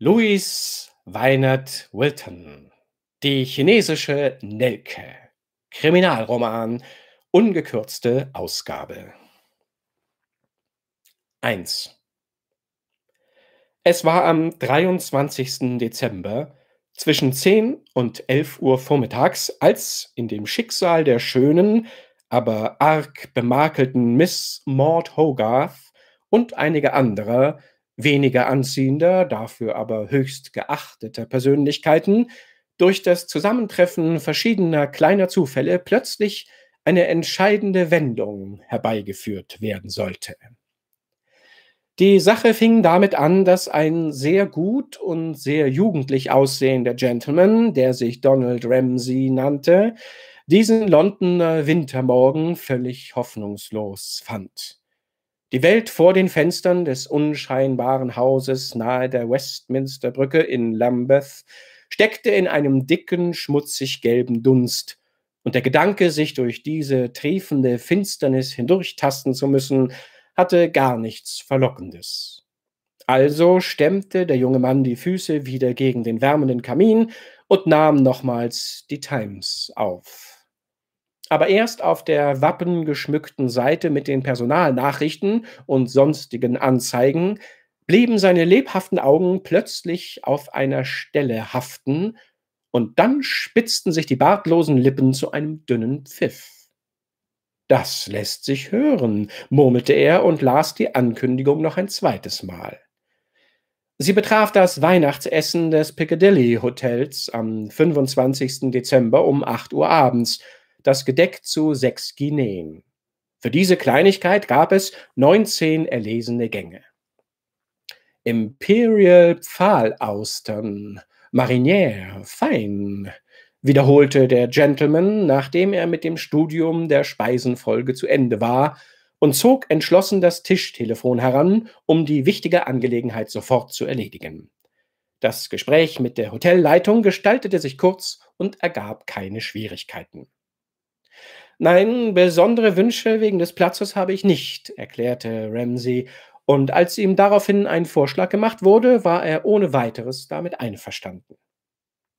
Louis Weinert Wilton. Die chinesische Nelke. Kriminalroman. Ungekürzte Ausgabe. 1. Es war am 23. Dezember zwischen 10 und 11 Uhr vormittags, als in dem Schicksal der schönen, aber arg bemakelten Miss Maud Hogarth und einige anderer weniger anziehender, dafür aber höchst geachteter Persönlichkeiten durch das Zusammentreffen verschiedener kleiner Zufälle plötzlich eine entscheidende Wendung herbeigeführt werden sollte. Die Sache fing damit an, dass ein sehr gut und sehr jugendlich aussehender Gentleman, der sich Donald Ramsay nannte, diesen Londoner Wintermorgen völlig hoffnungslos fand. Die Welt vor den Fenstern des unscheinbaren Hauses nahe der Westminster Brücke in Lambeth steckte in einem dicken, schmutzig gelben Dunst, und der Gedanke, sich durch diese triefende Finsternis hindurchtasten zu müssen, hatte gar nichts Verlockendes. Also stemmte der junge Mann die Füße wieder gegen den wärmenden Kamin und nahm nochmals die Times auf aber erst auf der wappengeschmückten Seite mit den Personalnachrichten und sonstigen Anzeigen blieben seine lebhaften Augen plötzlich auf einer Stelle haften, und dann spitzten sich die bartlosen Lippen zu einem dünnen Pfiff. Das lässt sich hören, murmelte er und las die Ankündigung noch ein zweites Mal. Sie betraf das Weihnachtsessen des Piccadilly Hotels am 25. Dezember um 8 Uhr abends, das Gedeck zu sechs Guineen. Für diese Kleinigkeit gab es 19 erlesene Gänge. Imperial Pfahlaustern, Marinière, fein, wiederholte der Gentleman, nachdem er mit dem Studium der Speisenfolge zu Ende war, und zog entschlossen das Tischtelefon heran, um die wichtige Angelegenheit sofort zu erledigen. Das Gespräch mit der Hotelleitung gestaltete sich kurz und ergab keine Schwierigkeiten. Nein, besondere Wünsche wegen des Platzes habe ich nicht, erklärte Ramsey, und als ihm daraufhin ein Vorschlag gemacht wurde, war er ohne weiteres damit einverstanden.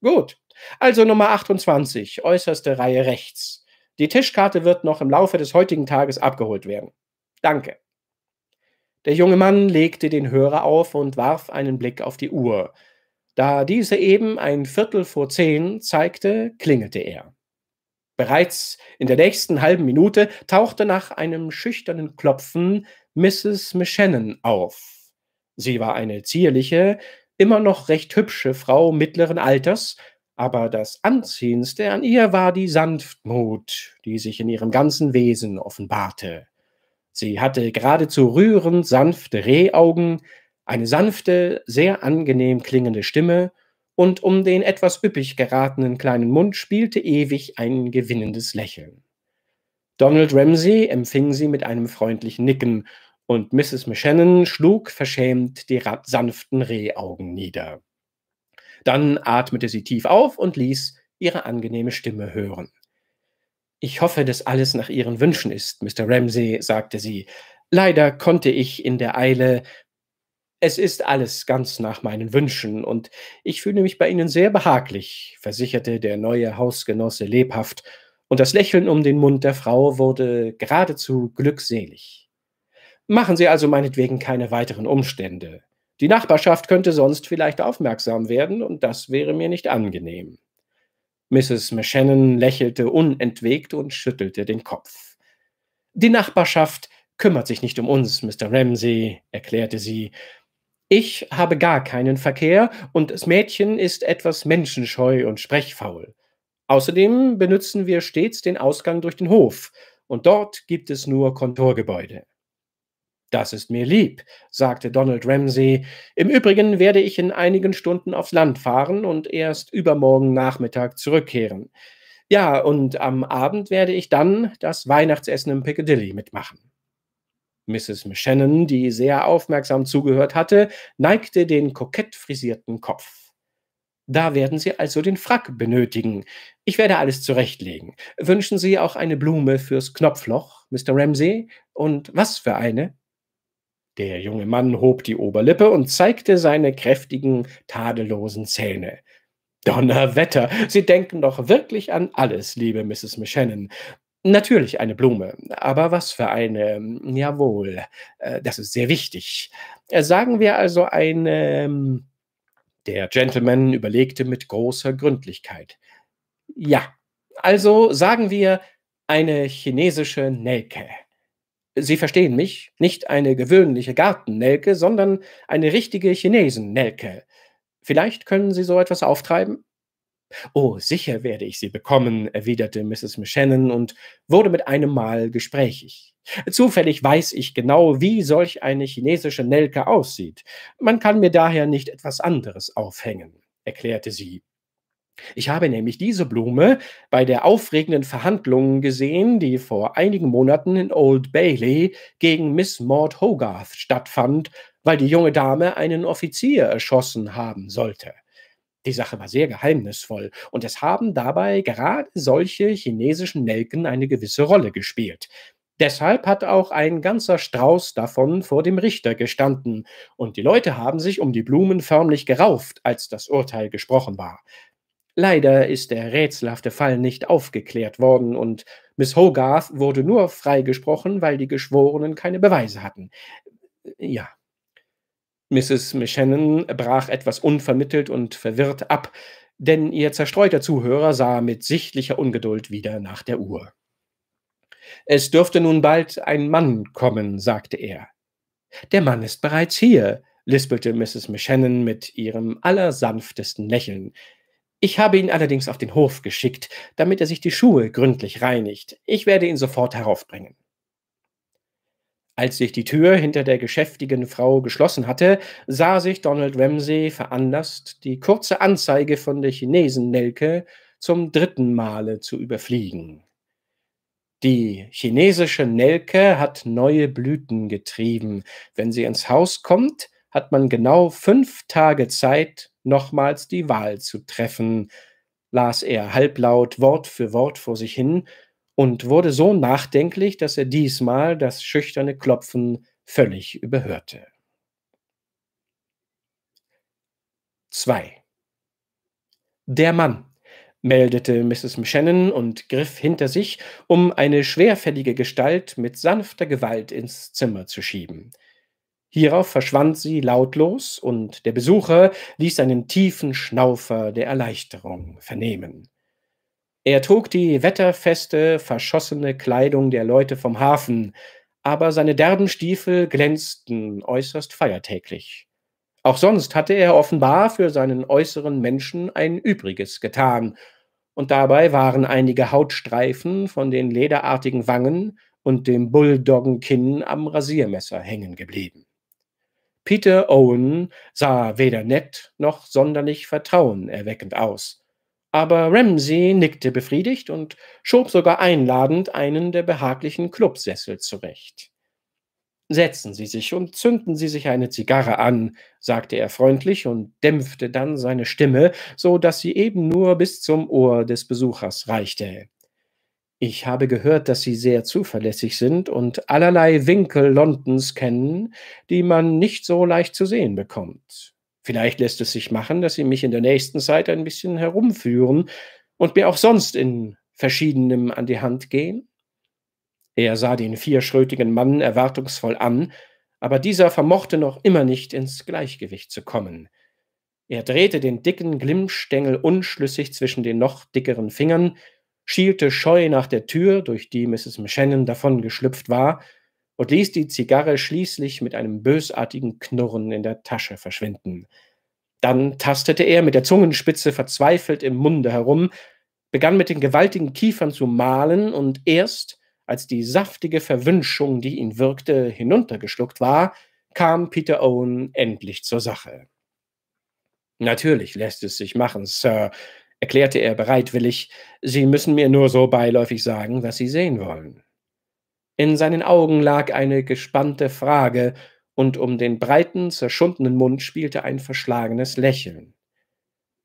Gut, also Nummer 28, äußerste Reihe rechts. Die Tischkarte wird noch im Laufe des heutigen Tages abgeholt werden. Danke. Der junge Mann legte den Hörer auf und warf einen Blick auf die Uhr. Da diese eben ein Viertel vor zehn zeigte, klingelte er. Bereits in der nächsten halben Minute tauchte nach einem schüchternen Klopfen Mrs. McShannon auf. Sie war eine zierliche, immer noch recht hübsche Frau mittleren Alters, aber das Anziehendste an ihr war die Sanftmut, die sich in ihrem ganzen Wesen offenbarte. Sie hatte geradezu rührend sanfte Rehaugen, eine sanfte, sehr angenehm klingende Stimme und um den etwas üppig geratenen kleinen Mund spielte ewig ein gewinnendes Lächeln. Donald Ramsay empfing sie mit einem freundlichen Nicken, und Mrs. McShannon schlug verschämt die sanften Rehaugen nieder. Dann atmete sie tief auf und ließ ihre angenehme Stimme hören. Ich hoffe, dass alles nach Ihren Wünschen ist, Mr. Ramsay, sagte sie. Leider konnte ich in der Eile es ist alles ganz nach meinen Wünschen und ich fühle mich bei Ihnen sehr behaglich, versicherte der neue Hausgenosse lebhaft, und das Lächeln um den Mund der Frau wurde geradezu glückselig. Machen Sie also meinetwegen keine weiteren Umstände. Die Nachbarschaft könnte sonst vielleicht aufmerksam werden, und das wäre mir nicht angenehm. Mrs. McShannon lächelte unentwegt und schüttelte den Kopf. Die Nachbarschaft kümmert sich nicht um uns, Mr. Ramsey, erklärte sie, ich habe gar keinen Verkehr und das Mädchen ist etwas menschenscheu und sprechfaul. Außerdem benutzen wir stets den Ausgang durch den Hof und dort gibt es nur Kontorgebäude. Das ist mir lieb, sagte Donald Ramsay. Im Übrigen werde ich in einigen Stunden aufs Land fahren und erst übermorgen Nachmittag zurückkehren. Ja, und am Abend werde ich dann das Weihnachtsessen im Piccadilly mitmachen. Mrs. Shannon, die sehr aufmerksam zugehört hatte, neigte den kokett frisierten Kopf. Da werden Sie also den Frack benötigen. Ich werde alles zurechtlegen. Wünschen Sie auch eine Blume fürs Knopfloch, Mr. Ramsey? Und was für eine? Der junge Mann hob die Oberlippe und zeigte seine kräftigen, tadellosen Zähne. Donnerwetter, Sie denken doch wirklich an alles, liebe Mrs. Shannon. Natürlich eine Blume, aber was für eine? Jawohl, äh, das ist sehr wichtig. Äh, sagen wir also eine. Ähm, der Gentleman überlegte mit großer Gründlichkeit. Ja, also sagen wir eine chinesische Nelke. Sie verstehen mich, nicht eine gewöhnliche Gartennelke, sondern eine richtige Chinesennelke. Vielleicht können Sie so etwas auftreiben? Oh, sicher werde ich sie bekommen, erwiderte Mrs. Mishannon und wurde mit einem Mal gesprächig. Zufällig weiß ich genau, wie solch eine chinesische Nelke aussieht. Man kann mir daher nicht etwas anderes aufhängen, erklärte sie. Ich habe nämlich diese Blume bei der aufregenden Verhandlung gesehen, die vor einigen Monaten in Old Bailey gegen Miss Maud Hogarth stattfand, weil die junge Dame einen Offizier erschossen haben sollte. Die Sache war sehr geheimnisvoll und es haben dabei gerade solche chinesischen Nelken eine gewisse Rolle gespielt. Deshalb hat auch ein ganzer Strauß davon vor dem Richter gestanden, und die Leute haben sich um die Blumen förmlich gerauft, als das Urteil gesprochen war. Leider ist der rätselhafte Fall nicht aufgeklärt worden, und Miss Hogarth wurde nur freigesprochen, weil die Geschworenen keine Beweise hatten. Ja, Mrs. McShannon brach etwas unvermittelt und verwirrt ab, denn ihr zerstreuter Zuhörer sah mit sichtlicher Ungeduld wieder nach der Uhr. Es dürfte nun bald ein Mann kommen, sagte er. Der Mann ist bereits hier, lispelte Mrs. McShannon mit ihrem allersanftesten Lächeln. Ich habe ihn allerdings auf den Hof geschickt, damit er sich die Schuhe gründlich reinigt. Ich werde ihn sofort heraufbringen. Als sich die Tür hinter der geschäftigen Frau geschlossen hatte, sah sich Donald Ramsay veranlasst, die kurze Anzeige von der Chinesen Nelke zum dritten Male zu überfliegen. Die chinesische Nelke hat neue Blüten getrieben. Wenn sie ins Haus kommt, hat man genau fünf Tage Zeit, nochmals die Wahl zu treffen, las er halblaut Wort für Wort vor sich hin, und wurde so nachdenklich, dass er diesmal das schüchterne Klopfen völlig überhörte. 2. Der Mann, meldete Mrs. McShannon und griff hinter sich, um eine schwerfällige Gestalt mit sanfter Gewalt ins Zimmer zu schieben. Hierauf verschwand sie lautlos, und der Besucher ließ einen tiefen Schnaufer der Erleichterung vernehmen. Er trug die wetterfeste, verschossene Kleidung der Leute vom Hafen, aber seine derben Stiefel glänzten äußerst feiertäglich. Auch sonst hatte er offenbar für seinen äußeren Menschen ein Übriges getan, und dabei waren einige Hautstreifen von den lederartigen Wangen und dem Bulldoggenkinn am Rasiermesser hängen geblieben. Peter Owen sah weder nett noch sonderlich vertrauenerweckend aus aber Ramsey nickte befriedigt und schob sogar einladend einen der behaglichen Clubsessel zurecht. Setzen Sie sich und zünden Sie sich eine Zigarre an, sagte er freundlich und dämpfte dann seine Stimme, so dass sie eben nur bis zum Ohr des Besuchers reichte. Ich habe gehört, dass Sie sehr zuverlässig sind und allerlei Winkel Londons kennen, die man nicht so leicht zu sehen bekommt. Vielleicht lässt es sich machen, dass Sie mich in der nächsten Zeit ein bisschen herumführen und mir auch sonst in verschiedenem an die Hand gehen? Er sah den vierschrötigen Mann erwartungsvoll an, aber dieser vermochte noch immer nicht ins Gleichgewicht zu kommen. Er drehte den dicken Glimmstängel unschlüssig zwischen den noch dickeren Fingern, schielte scheu nach der Tür, durch die Mrs. McShannon davongeschlüpft war, und ließ die Zigarre schließlich mit einem bösartigen Knurren in der Tasche verschwinden. Dann tastete er mit der Zungenspitze verzweifelt im Munde herum, begann mit den gewaltigen Kiefern zu mahlen und erst, als die saftige Verwünschung, die ihn wirkte, hinuntergeschluckt war, kam Peter Owen endlich zur Sache. Natürlich lässt es sich machen, Sir, erklärte er bereitwillig. Sie müssen mir nur so beiläufig sagen, was Sie sehen wollen. In seinen Augen lag eine gespannte Frage, und um den breiten, zerschundenen Mund spielte ein verschlagenes Lächeln.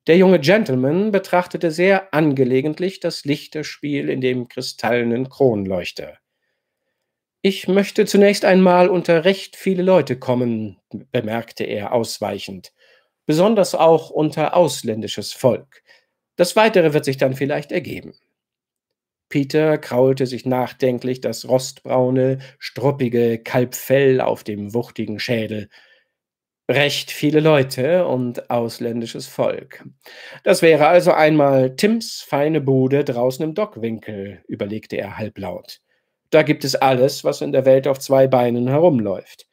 Der junge Gentleman betrachtete sehr angelegentlich das Lichterspiel in dem kristallenen Kronleuchter. Ich möchte zunächst einmal unter recht viele Leute kommen, bemerkte er ausweichend, besonders auch unter ausländisches Volk. Das Weitere wird sich dann vielleicht ergeben. Peter kraulte sich nachdenklich das rostbraune, struppige Kalbfell auf dem wuchtigen Schädel. Recht viele Leute und ausländisches Volk. Das wäre also einmal Tims feine Bude draußen im Dockwinkel, überlegte er halblaut. Da gibt es alles, was in der Welt auf zwei Beinen herumläuft.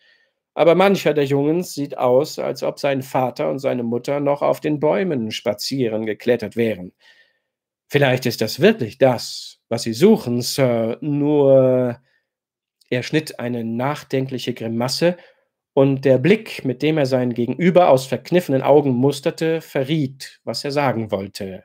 Aber mancher der Jungens sieht aus, als ob sein Vater und seine Mutter noch auf den Bäumen spazieren geklettert wären. Vielleicht ist das wirklich das, was Sie suchen, Sir, nur äh, er schnitt eine nachdenkliche Grimasse, und der Blick, mit dem er seinen Gegenüber aus verkniffenen Augen musterte, verriet, was er sagen wollte.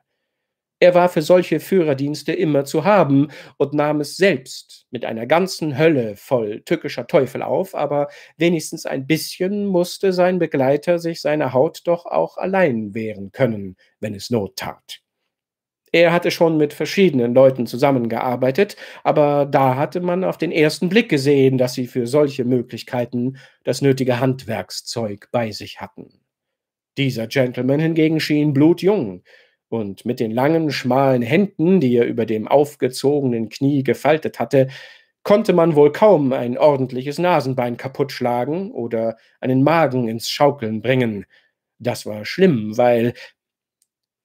Er war für solche Führerdienste immer zu haben und nahm es selbst mit einer ganzen Hölle voll tückischer Teufel auf, aber wenigstens ein bisschen musste sein Begleiter sich seiner Haut doch auch allein wehren können, wenn es Not tat. Er hatte schon mit verschiedenen Leuten zusammengearbeitet, aber da hatte man auf den ersten Blick gesehen, dass sie für solche Möglichkeiten das nötige Handwerkszeug bei sich hatten. Dieser Gentleman hingegen schien blutjung, und mit den langen, schmalen Händen, die er über dem aufgezogenen Knie gefaltet hatte, konnte man wohl kaum ein ordentliches Nasenbein kaputtschlagen oder einen Magen ins Schaukeln bringen. Das war schlimm, weil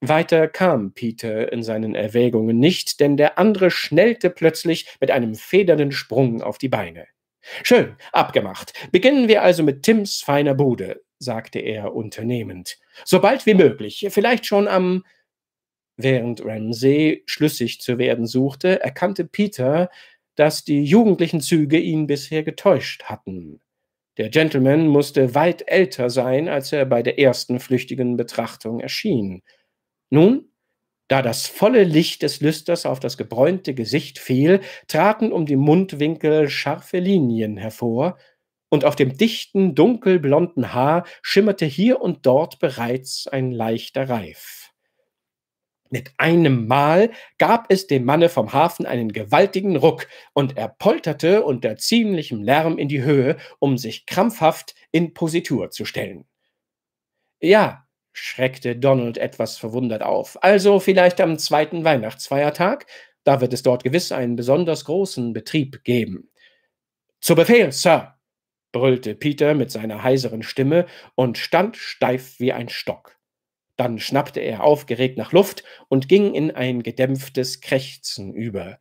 weiter kam Peter in seinen Erwägungen nicht, denn der andere schnellte plötzlich mit einem federnden Sprung auf die Beine. Schön, abgemacht. Beginnen wir also mit Tims feiner Bude, sagte er unternehmend. Sobald wie möglich, vielleicht schon am. Während Ramsay schlüssig zu werden suchte, erkannte Peter, dass die jugendlichen Züge ihn bisher getäuscht hatten. Der Gentleman musste weit älter sein, als er bei der ersten flüchtigen Betrachtung erschien. Nun, da das volle Licht des Lüsters auf das gebräunte Gesicht fiel, traten um die Mundwinkel scharfe Linien hervor, und auf dem dichten, dunkelblonden Haar schimmerte hier und dort bereits ein leichter Reif. Mit einem Mal gab es dem Manne vom Hafen einen gewaltigen Ruck, und er polterte unter ziemlichem Lärm in die Höhe, um sich krampfhaft in Positur zu stellen. Ja, schreckte Donald etwas verwundert auf. Also vielleicht am zweiten Weihnachtsfeiertag, da wird es dort gewiss einen besonders großen Betrieb geben. Zu Befehl, Sir, brüllte Peter mit seiner heiseren Stimme und stand steif wie ein Stock. Dann schnappte er aufgeregt nach Luft und ging in ein gedämpftes Krächzen über.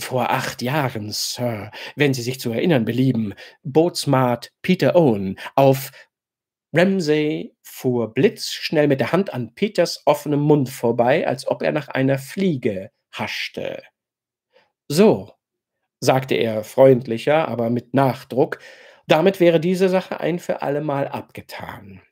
Vor acht Jahren, Sir, wenn Sie sich zu erinnern belieben, Bootsmart Peter Owen auf Ramsay fuhr blitzschnell mit der Hand an Peters offenem Mund vorbei, als ob er nach einer Fliege haschte. So, sagte er freundlicher, aber mit Nachdruck, damit wäre diese Sache ein für allemal abgetan.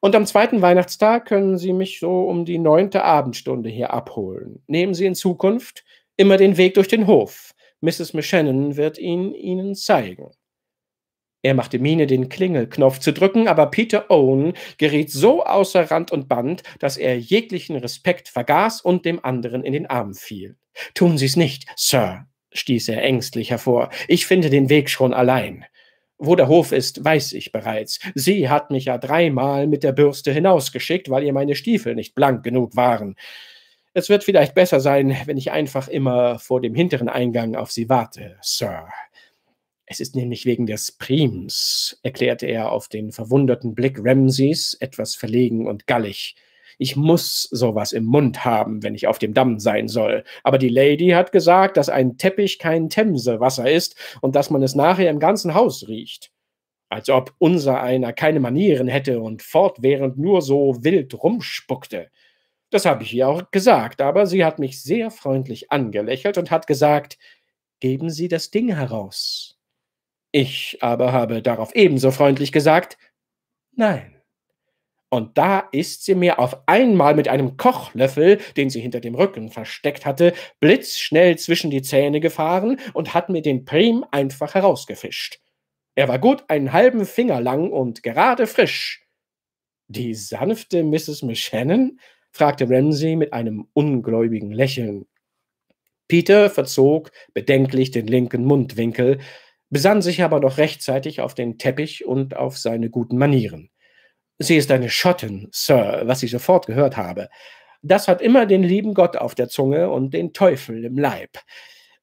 Und am zweiten Weihnachtstag können Sie mich so um die neunte Abendstunde hier abholen. Nehmen Sie in Zukunft immer den Weg durch den Hof. Mrs. Mishannon wird ihn Ihnen zeigen. Er machte Miene, den Klingelknopf zu drücken, aber Peter Owen geriet so außer Rand und Band, dass er jeglichen Respekt vergaß und dem anderen in den Arm fiel. Tun Sie's nicht, Sir, stieß er ängstlich hervor. Ich finde den Weg schon allein. Wo der Hof ist, weiß ich bereits. Sie hat mich ja dreimal mit der Bürste hinausgeschickt, weil ihr meine Stiefel nicht blank genug waren. Es wird vielleicht besser sein, wenn ich einfach immer vor dem hinteren Eingang auf Sie warte, Sir. Es ist nämlich wegen des Prims, erklärte er auf den verwunderten Blick Ramses, etwas verlegen und gallig. Ich muss sowas im Mund haben, wenn ich auf dem Damm sein soll. Aber die Lady hat gesagt, dass ein Teppich kein Themsewasser ist und dass man es nachher im ganzen Haus riecht. Als ob unser einer keine Manieren hätte und fortwährend nur so wild rumspuckte. Das habe ich ihr auch gesagt, aber sie hat mich sehr freundlich angelächelt und hat gesagt, geben Sie das Ding heraus. Ich aber habe darauf ebenso freundlich gesagt, nein. Und da ist sie mir auf einmal mit einem Kochlöffel, den sie hinter dem Rücken versteckt hatte, blitzschnell zwischen die Zähne gefahren und hat mir den Prim einfach herausgefischt. Er war gut einen halben Finger lang und gerade frisch. Die sanfte Mrs. Michannen? fragte Ramsay mit einem ungläubigen Lächeln. Peter verzog bedenklich den linken Mundwinkel, besann sich aber doch rechtzeitig auf den Teppich und auf seine guten Manieren. Sie ist eine Schottin, Sir, was ich sofort gehört habe. Das hat immer den lieben Gott auf der Zunge und den Teufel im Leib.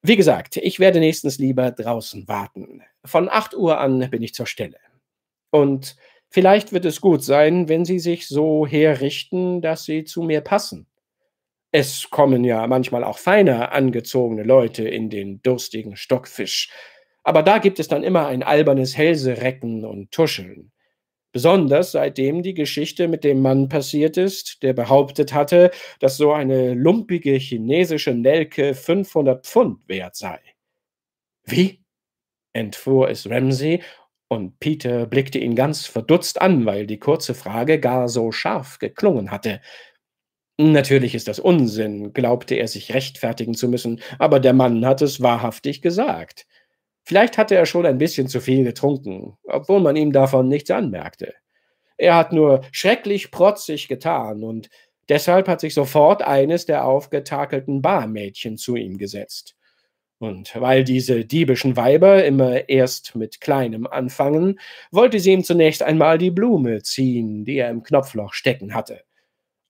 Wie gesagt, ich werde nächstens lieber draußen warten. Von 8 Uhr an bin ich zur Stelle. Und vielleicht wird es gut sein, wenn Sie sich so herrichten, dass Sie zu mir passen. Es kommen ja manchmal auch feiner angezogene Leute in den durstigen Stockfisch. Aber da gibt es dann immer ein albernes Hälserecken und Tuscheln. Besonders seitdem die Geschichte mit dem Mann passiert ist, der behauptet hatte, dass so eine lumpige chinesische Nelke 500 Pfund wert sei. Wie? entfuhr es Ramsay, und Peter blickte ihn ganz verdutzt an, weil die kurze Frage gar so scharf geklungen hatte. Natürlich ist das Unsinn, glaubte er sich rechtfertigen zu müssen, aber der Mann hat es wahrhaftig gesagt. Vielleicht hatte er schon ein bisschen zu viel getrunken, obwohl man ihm davon nichts anmerkte. Er hat nur schrecklich protzig getan und deshalb hat sich sofort eines der aufgetakelten Barmädchen zu ihm gesetzt. Und weil diese diebischen Weiber immer erst mit Kleinem anfangen, wollte sie ihm zunächst einmal die Blume ziehen, die er im Knopfloch stecken hatte.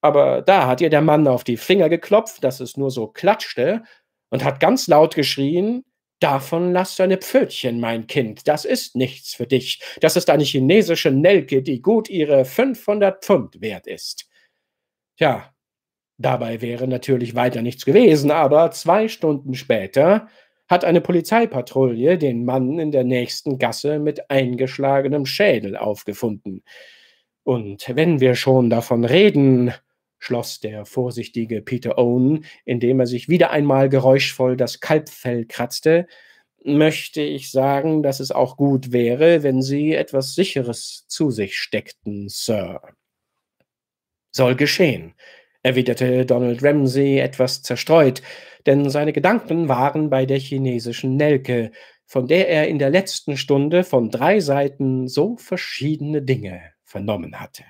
Aber da hat ihr der Mann auf die Finger geklopft, dass es nur so klatschte, und hat ganz laut geschrien, Davon lass deine Pfötchen, mein Kind, das ist nichts für dich. Das ist eine chinesische Nelke, die gut ihre 500 Pfund wert ist. Tja, dabei wäre natürlich weiter nichts gewesen, aber zwei Stunden später hat eine Polizeipatrouille den Mann in der nächsten Gasse mit eingeschlagenem Schädel aufgefunden. Und wenn wir schon davon reden, schloss der vorsichtige Peter Owen, indem er sich wieder einmal geräuschvoll das Kalbfell kratzte, möchte ich sagen, dass es auch gut wäre, wenn Sie etwas Sicheres zu sich steckten, Sir. Soll geschehen, erwiderte Donald Ramsay etwas zerstreut, denn seine Gedanken waren bei der chinesischen Nelke, von der er in der letzten Stunde von drei Seiten so verschiedene Dinge vernommen hatte.